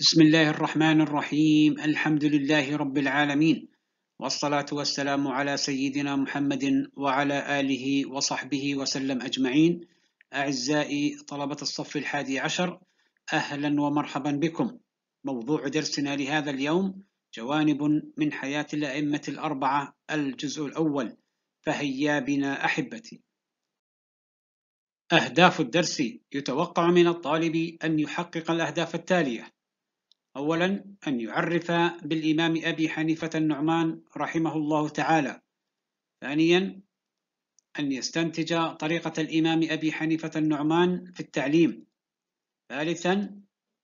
بسم الله الرحمن الرحيم الحمد لله رب العالمين والصلاة والسلام على سيدنا محمد وعلى آله وصحبه وسلم أجمعين أعزائي طلبة الصف الحادي عشر أهلا ومرحبا بكم موضوع درسنا لهذا اليوم جوانب من حياة الأئمة الأربعة الجزء الأول فهيا بنا أحبتي أهداف الدرس يتوقع من الطالب أن يحقق الأهداف التالية أولا أن يعرف بالإمام أبي حنيفة النعمان رحمه الله تعالى ثانيا أن يستنتج طريقة الإمام أبي حنيفة النعمان في التعليم ثالثا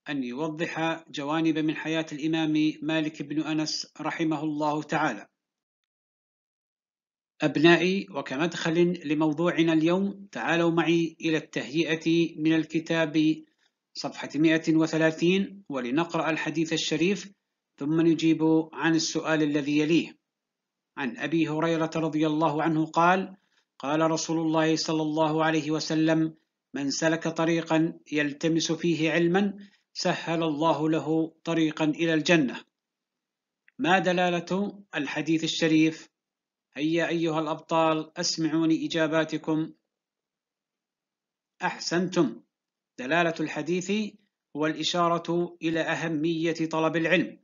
أن يوضح جوانب من حياة الإمام مالك بن أنس رحمه الله تعالى أبنائي وكمدخل لموضوعنا اليوم تعالوا معي إلى التهيئة من الكتاب صفحة 130 ولنقرأ الحديث الشريف ثم نجيب عن السؤال الذي يليه عن أبي هريرة رضي الله عنه قال قال رسول الله صلى الله عليه وسلم من سلك طريقا يلتمس فيه علما سهل الله له طريقا إلى الجنة ما دلالة الحديث الشريف هيا أيها الأبطال أسمعوني إجاباتكم أحسنتم دلالة الحديث والإشارة إلى أهمية طلب العلم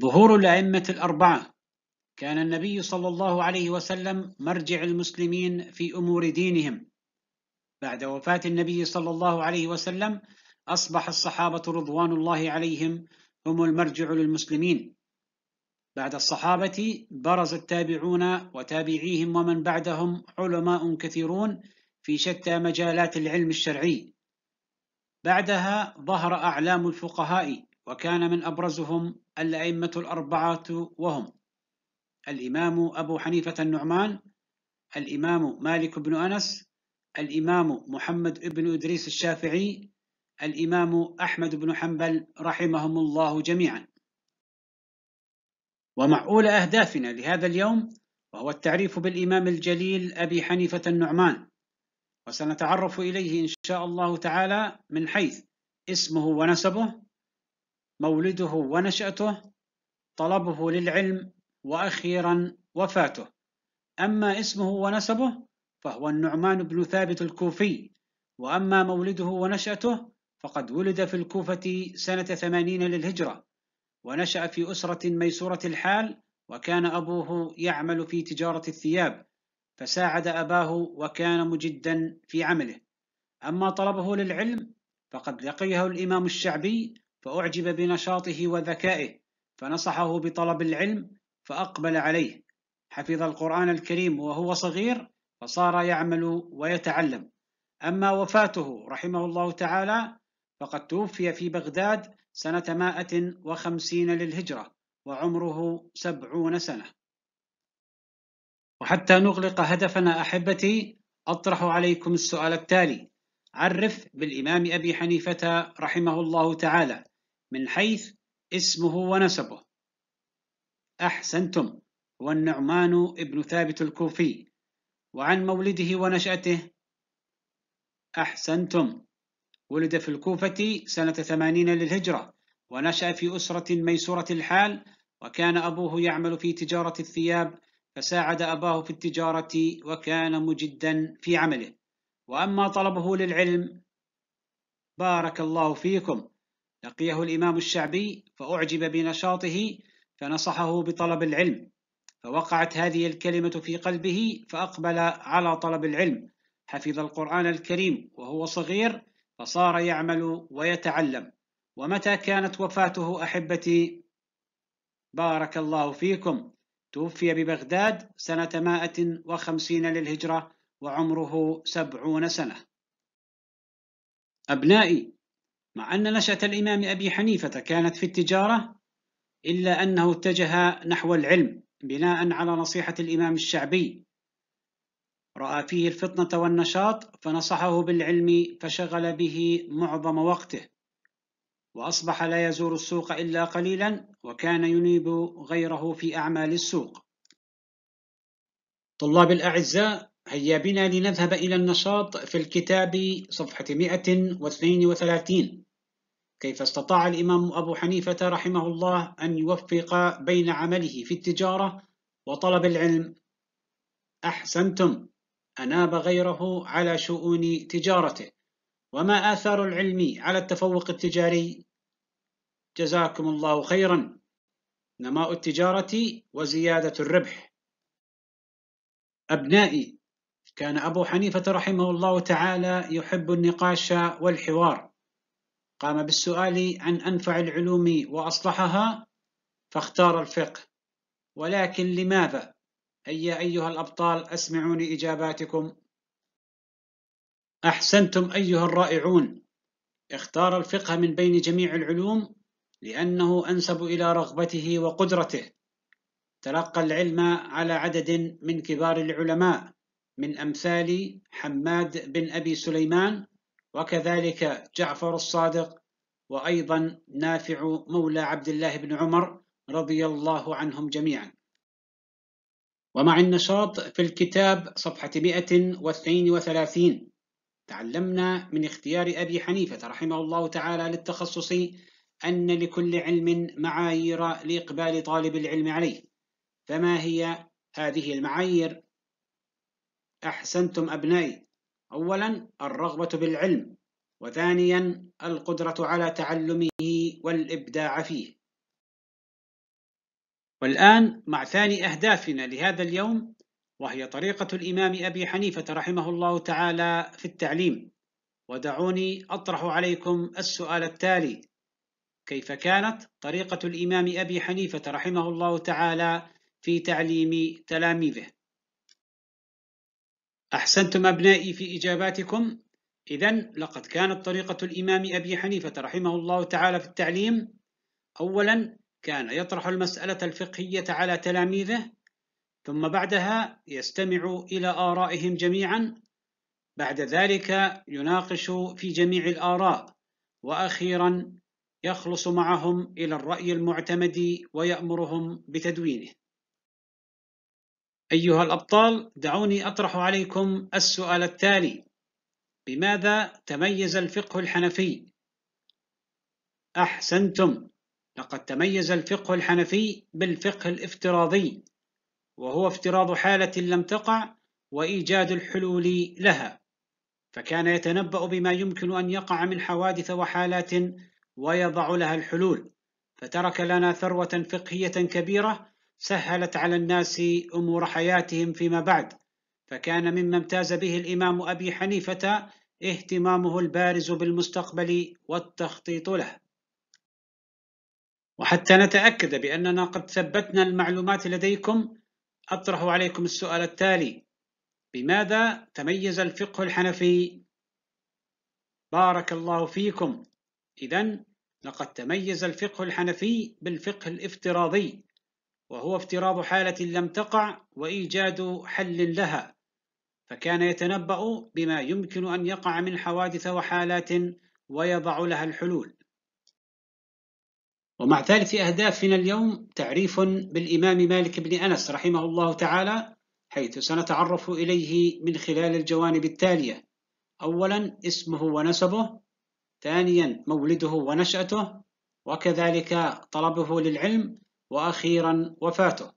ظهور الأئمة الأربعة كان النبي صلى الله عليه وسلم مرجع المسلمين في أمور دينهم بعد وفاة النبي صلى الله عليه وسلم أصبح الصحابة رضوان الله عليهم هم المرجع للمسلمين بعد الصحابة برز التابعون وتابعيهم ومن بعدهم علماء كثيرون في شتى مجالات العلم الشرعي بعدها ظهر أعلام الفقهاء وكان من أبرزهم الأئمة الأربعة وهم الإمام أبو حنيفة النعمان الإمام مالك بن أنس الإمام محمد بن إدريس الشافعي الإمام أحمد بن حنبل رحمهم الله جميعا ومع أولى أهدافنا لهذا اليوم وهو التعريف بالإمام الجليل أبي حنيفة النعمان وسنتعرف إليه إن شاء الله تعالى من حيث اسمه ونسبه مولده ونشأته طلبه للعلم وأخيرا وفاته أما اسمه ونسبه فهو النعمان بن ثابت الكوفي وأما مولده ونشأته فقد ولد في الكوفة سنة ثمانين للهجرة ونشأ في أسرة ميسورة الحال وكان أبوه يعمل في تجارة الثياب فساعد أباه وكان مجدا في عمله أما طلبه للعلم فقد لقيه الإمام الشعبي فأعجب بنشاطه وذكائه فنصحه بطلب العلم فأقبل عليه حفظ القرآن الكريم وهو صغير فصار يعمل ويتعلم أما وفاته رحمه الله تعالى فقد توفي في بغداد سنة مائة وخمسين للهجرة وعمره سبعون سنة وحتى نغلق هدفنا أحبتي أطرح عليكم السؤال التالي عرف بالإمام أبي حنيفة رحمه الله تعالى من حيث اسمه ونسبه أحسنتم هو النعمان ابن ثابت الكوفي وعن مولده ونشأته أحسنتم ولد في الكوفة سنة ثمانين للهجرة ونشأ في أسرة ميسورة الحال وكان أبوه يعمل في تجارة الثياب فساعد أباه في التجارة وكان مجدا في عمله وأما طلبه للعلم بارك الله فيكم لقيه الإمام الشعبي فأعجب بنشاطه فنصحه بطلب العلم فوقعت هذه الكلمة في قلبه فأقبل على طلب العلم حفظ القرآن الكريم وهو صغير فصار يعمل ويتعلم ومتى كانت وفاته أحبتي بارك الله فيكم توفي ببغداد سنة 150 للهجرة وعمره سبعون سنة أبنائي مع أن نشأة الإمام أبي حنيفة كانت في التجارة إلا أنه اتجه نحو العلم بناء على نصيحة الإمام الشعبي رأى فيه الفطنة والنشاط فنصحه بالعلم فشغل به معظم وقته وأصبح لا يزور السوق إلا قليلا وكان ينيب غيره في أعمال السوق طلاب الأعزاء هيا بنا لنذهب إلى النشاط في الكتاب صفحة 132 كيف استطاع الإمام أبو حنيفة رحمه الله أن يوفق بين عمله في التجارة وطلب العلم أحسنتم أناب غيره على شؤون تجارته وما آثار العلم على التفوق التجاري جزاكم الله خيرا نماء التجارة وزيادة الربح أبنائي كان أبو حنيفة رحمه الله تعالى يحب النقاش والحوار قام بالسؤال عن أنفع العلوم وأصلحها فاختار الفقه ولكن لماذا؟ أي أيها الأبطال أسمعوني إجاباتكم أحسنتم أيها الرائعون اختار الفقه من بين جميع العلوم لأنه أنسب إلى رغبته وقدرته تلقى العلم على عدد من كبار العلماء من أمثال حماد بن أبي سليمان وكذلك جعفر الصادق وأيضا نافع مولى عبد الله بن عمر رضي الله عنهم جميعا ومع النشاط في الكتاب صفحة 132 تعلمنا من اختيار أبي حنيفة رحمه الله تعالى للتخصص أن لكل علم معايير لإقبال طالب العلم عليه فما هي هذه المعايير؟ أحسنتم أبنائي أولا الرغبة بالعلم وثانيا القدرة على تعلمه والإبداع فيه والآن مع ثاني أهدافنا لهذا اليوم وهي طريقة الإمام أبي حنيفة رحمه الله تعالى في التعليم ودعوني أطرح عليكم السؤال التالي كيف كانت طريقة الإمام أبي حنيفة رحمه الله تعالى في تعليم تلاميذه أحسنتم أبنائي في إجاباتكم إذا لقد كانت طريقة الإمام أبي حنيفة رحمه الله تعالى في التعليم أولا كان يطرح المسألة الفقهية على تلاميذه ثم بعدها يستمع إلى آرائهم جميعا بعد ذلك يناقش في جميع الآراء وأخيرا يخلص معهم إلى الرأي المعتمد ويأمرهم بتدوينه أيها الأبطال دعوني أطرح عليكم السؤال التالي بماذا تميز الفقه الحنفي؟ أحسنتم لقد تميز الفقه الحنفي بالفقه الافتراضي وهو افتراض حالة لم تقع وإيجاد الحلول لها فكان يتنبأ بما يمكن أن يقع من حوادث وحالات ويضع لها الحلول فترك لنا ثروة فقهية كبيرة سهلت على الناس أمور حياتهم فيما بعد فكان مما امتاز به الإمام أبي حنيفة اهتمامه البارز بالمستقبل والتخطيط له وحتى نتأكد بأننا قد ثبتنا المعلومات لديكم أطرح عليكم السؤال التالي بماذا تميز الفقه الحنفي؟ بارك الله فيكم إذا لقد تميز الفقه الحنفي بالفقه الافتراضي وهو افتراض حالة لم تقع وإيجاد حل لها فكان يتنبأ بما يمكن أن يقع من حوادث وحالات ويضع لها الحلول ومع ذلك في أهدافنا اليوم تعريف بالإمام مالك بن أنس رحمه الله تعالى حيث سنتعرف إليه من خلال الجوانب التالية أولا اسمه ونسبه ثانيا مولده ونشأته وكذلك طلبه للعلم وأخيرا وفاته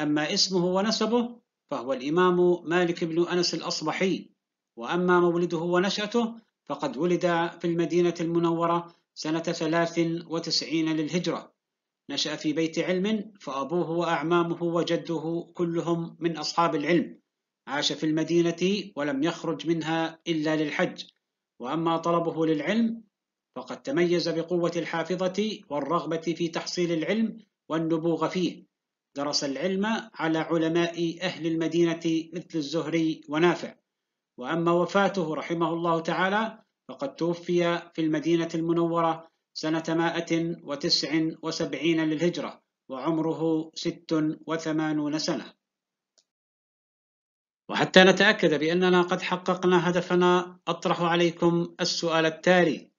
أما اسمه ونسبه فهو الإمام مالك بن أنس الأصبحي وأما مولده ونشأته فقد ولد في المدينة المنورة سنة 93 للهجرة نشأ في بيت علم فأبوه وأعمامه وجده كلهم من أصحاب العلم عاش في المدينة ولم يخرج منها إلا للحج وأما طلبه للعلم فقد تميز بقوة الحافظة والرغبة في تحصيل العلم والنبوغ فيه درس العلم على علماء أهل المدينة مثل الزهري ونافع وأما وفاته رحمه الله تعالى فقد توفي في المدينة المنورة سنة 179 للهجرة وعمره 86 سنة وحتى نتأكد بأننا قد حققنا هدفنا أطرح عليكم السؤال التالي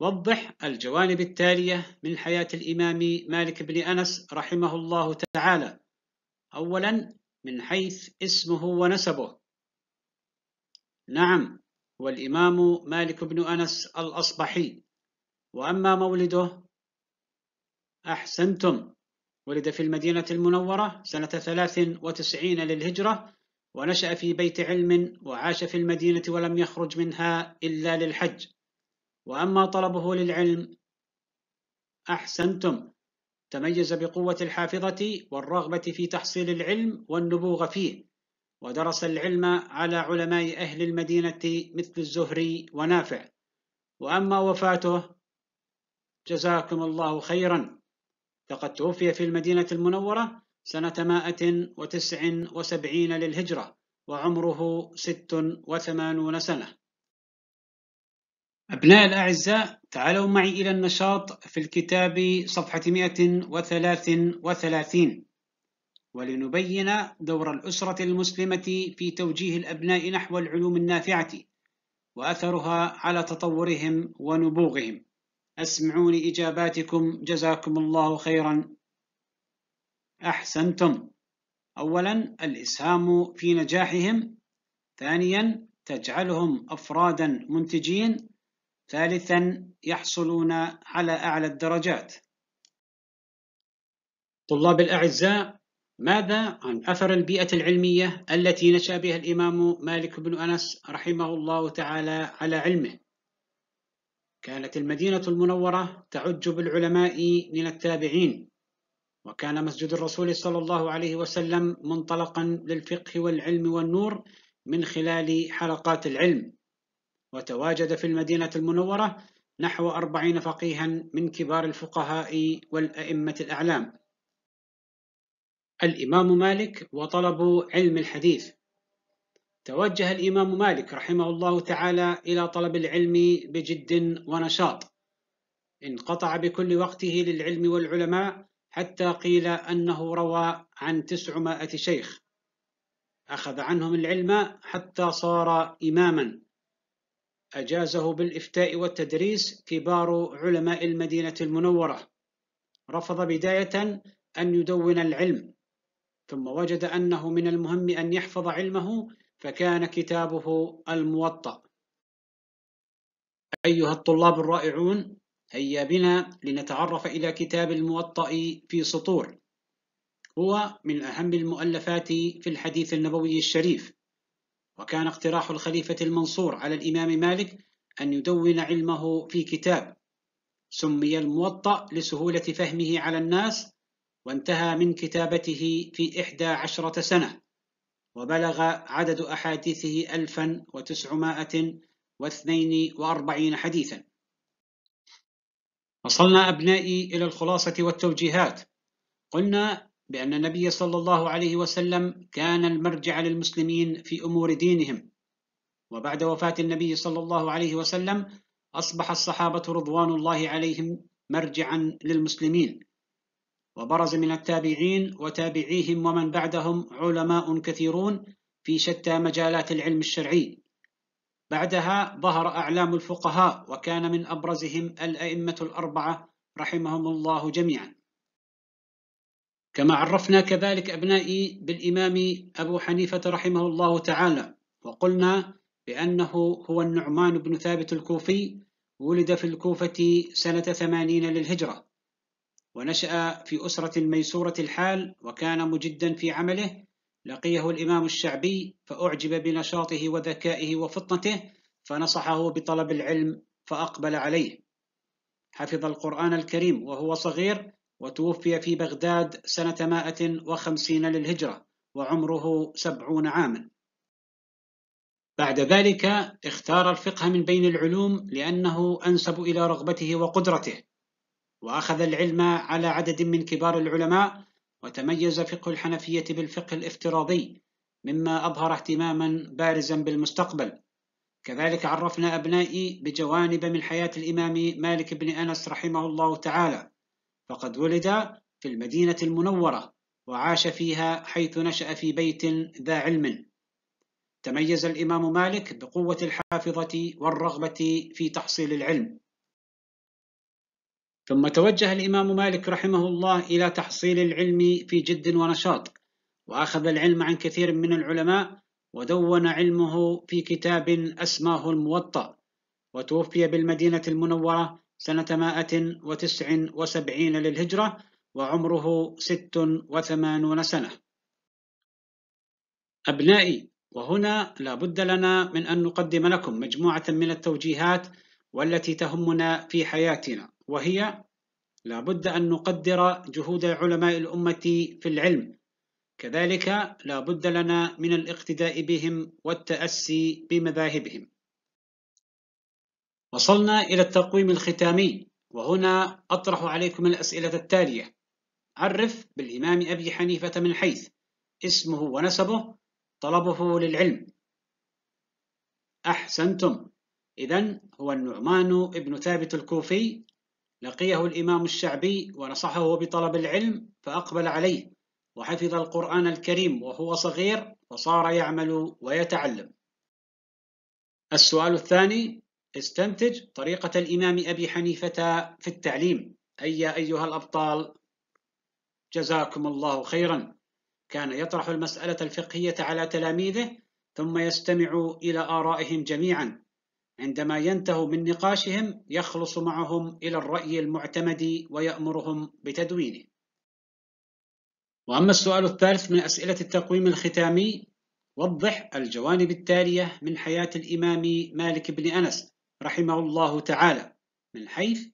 وضح الجوانب التالية من حياة الإمام مالك بن أنس رحمه الله تعالى أولا من حيث اسمه ونسبه نعم والإمام مالك بن أنس الأصبحي وأما مولده أحسنتم ولد في المدينة المنورة سنة 93 للهجرة ونشأ في بيت علم وعاش في المدينة ولم يخرج منها إلا للحج وأما طلبه للعلم أحسنتم تميز بقوة الحافظة والرغبة في تحصيل العلم والنبوغ فيه ودرس العلم على علماء أهل المدينة مثل الزهري ونافع وأما وفاته جزاكم الله خيرا فقد توفي في المدينة المنورة سنة مائة وتسع وسبعين للهجرة وعمره ست وثمانون سنة أبناء الأعزاء تعالوا معي إلى النشاط في الكتاب صفحة 133 ولنبين دور الأسرة المسلمة في توجيه الأبناء نحو العلوم النافعة وأثرها على تطورهم ونبوغهم أسمعوا لإجاباتكم جزاكم الله خيرا أحسنتم أولا الإسهام في نجاحهم ثانيا تجعلهم أفرادا منتجين ثالثا يحصلون على أعلى الدرجات طلاب الأعزاء ماذا عن أثر البيئة العلمية التي نشأ بها الإمام مالك بن أنس رحمه الله تعالى على علمه؟ كانت المدينة المنورة تعج بالعلماء من التابعين، وكان مسجد الرسول صلى الله عليه وسلم منطلقا للفقه والعلم والنور من خلال حلقات العلم، وتواجد في المدينة المنورة نحو أربعين فقيها من كبار الفقهاء والأئمة الأعلام. الإمام مالك وطلب علم الحديث توجه الإمام مالك رحمه الله تعالى إلى طلب العلم بجد ونشاط انقطع بكل وقته للعلم والعلماء حتى قيل أنه روى عن تسعمائة شيخ أخذ عنهم العلم حتى صار إماما أجازه بالإفتاء والتدريس كبار علماء المدينة المنورة رفض بداية أن يدون العلم ثم وجد أنه من المهم أن يحفظ علمه فكان كتابه الموطأ أيها الطلاب الرائعون هيا بنا لنتعرف إلى كتاب الموطأ في سطور هو من أهم المؤلفات في الحديث النبوي الشريف وكان اقتراح الخليفة المنصور على الإمام مالك أن يدون علمه في كتاب سمي الموطأ لسهولة فهمه على الناس وانتهى من كتابته في إحدى عشرة سنة وبلغ عدد أحاديثه ألفا وتسعمائة واثنين وأربعين حديثا وصلنا أبنائي إلى الخلاصة والتوجيهات قلنا بأن النبي صلى الله عليه وسلم كان المرجع للمسلمين في أمور دينهم وبعد وفاة النبي صلى الله عليه وسلم أصبح الصحابة رضوان الله عليهم مرجعا للمسلمين وبرز من التابعين وتابعيهم ومن بعدهم علماء كثيرون في شتى مجالات العلم الشرعي بعدها ظهر أعلام الفقهاء وكان من أبرزهم الأئمة الأربعة رحمهم الله جميعا كما عرفنا كذلك أبنائي بالإمام أبو حنيفة رحمه الله تعالى وقلنا بأنه هو النعمان بن ثابت الكوفي ولد في الكوفة سنة ثمانين للهجرة ونشأ في أسرة ميسورة الحال وكان مجدا في عمله لقيه الإمام الشعبي فأعجب بنشاطه وذكائه وفطنته فنصحه بطلب العلم فأقبل عليه حفظ القرآن الكريم وهو صغير وتوفي في بغداد سنة 150 للهجرة وعمره سبعون عاما بعد ذلك اختار الفقه من بين العلوم لأنه أنسب إلى رغبته وقدرته وأخذ العلم على عدد من كبار العلماء وتميز فقه الحنفية بالفقه الافتراضي مما أظهر اهتماما بارزا بالمستقبل كذلك عرفنا أبنائي بجوانب من حياة الإمام مالك بن أنس رحمه الله تعالى فقد ولد في المدينة المنورة وعاش فيها حيث نشأ في بيت ذا علم تميز الإمام مالك بقوة الحافظة والرغبة في تحصيل العلم ثم توجه الإمام مالك رحمه الله إلى تحصيل العلم في جد ونشاط وأخذ العلم عن كثير من العلماء ودون علمه في كتاب أسماه الموطأ وتوفي بالمدينة المنورة سنة 179 للهجرة وعمره 86 سنة أبنائي وهنا لا بد لنا من أن نقدم لكم مجموعة من التوجيهات والتي تهمنا في حياتنا وهي لابد أن نقدر جهود علماء الأمة في العلم كذلك لابد لنا من الاقتداء بهم والتأسي بمذاهبهم وصلنا إلى التقويم الختامي وهنا أطرح عليكم الأسئلة التالية عرف بالإمام أبي حنيفة من حيث اسمه ونسبه طلبه للعلم أحسنتم إذا هو النعمان ابن ثابت الكوفي لقيه الإمام الشعبي ونصحه بطلب العلم فأقبل عليه وحفظ القرآن الكريم وهو صغير فصار يعمل ويتعلم السؤال الثاني استنتج طريقة الإمام أبي حنيفة في التعليم أي يا أيها الأبطال جزاكم الله خيرا كان يطرح المسألة الفقهية على تلاميذه ثم يستمع إلى آرائهم جميعا عندما ينتهوا من نقاشهم يخلص معهم إلى الرأي المعتمد ويأمرهم بتدوينه وأما السؤال الثالث من أسئلة التقويم الختامي وضح الجوانب التالية من حياة الإمام مالك بن أنس رحمه الله تعالى من حيث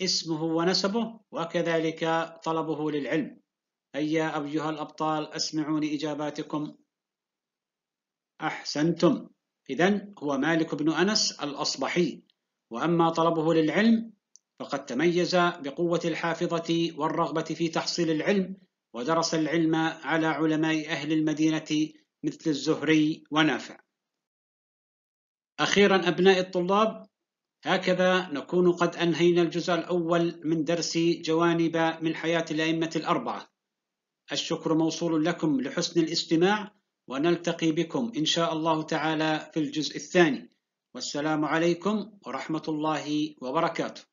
اسمه ونسبه وكذلك طلبه للعلم هيا أيها الأبطال أسمعوني إجاباتكم أحسنتم إذا هو مالك بن أنس الأصبحي وأما طلبه للعلم فقد تميز بقوة الحافظة والرغبة في تحصيل العلم ودرس العلم على علماء أهل المدينة مثل الزهري ونافع أخيرا أبناء الطلاب هكذا نكون قد أنهينا الجزء الأول من درس جوانب من حياة الأئمة الأربعة الشكر موصول لكم لحسن الاستماع ونلتقي بكم إن شاء الله تعالى في الجزء الثاني والسلام عليكم ورحمة الله وبركاته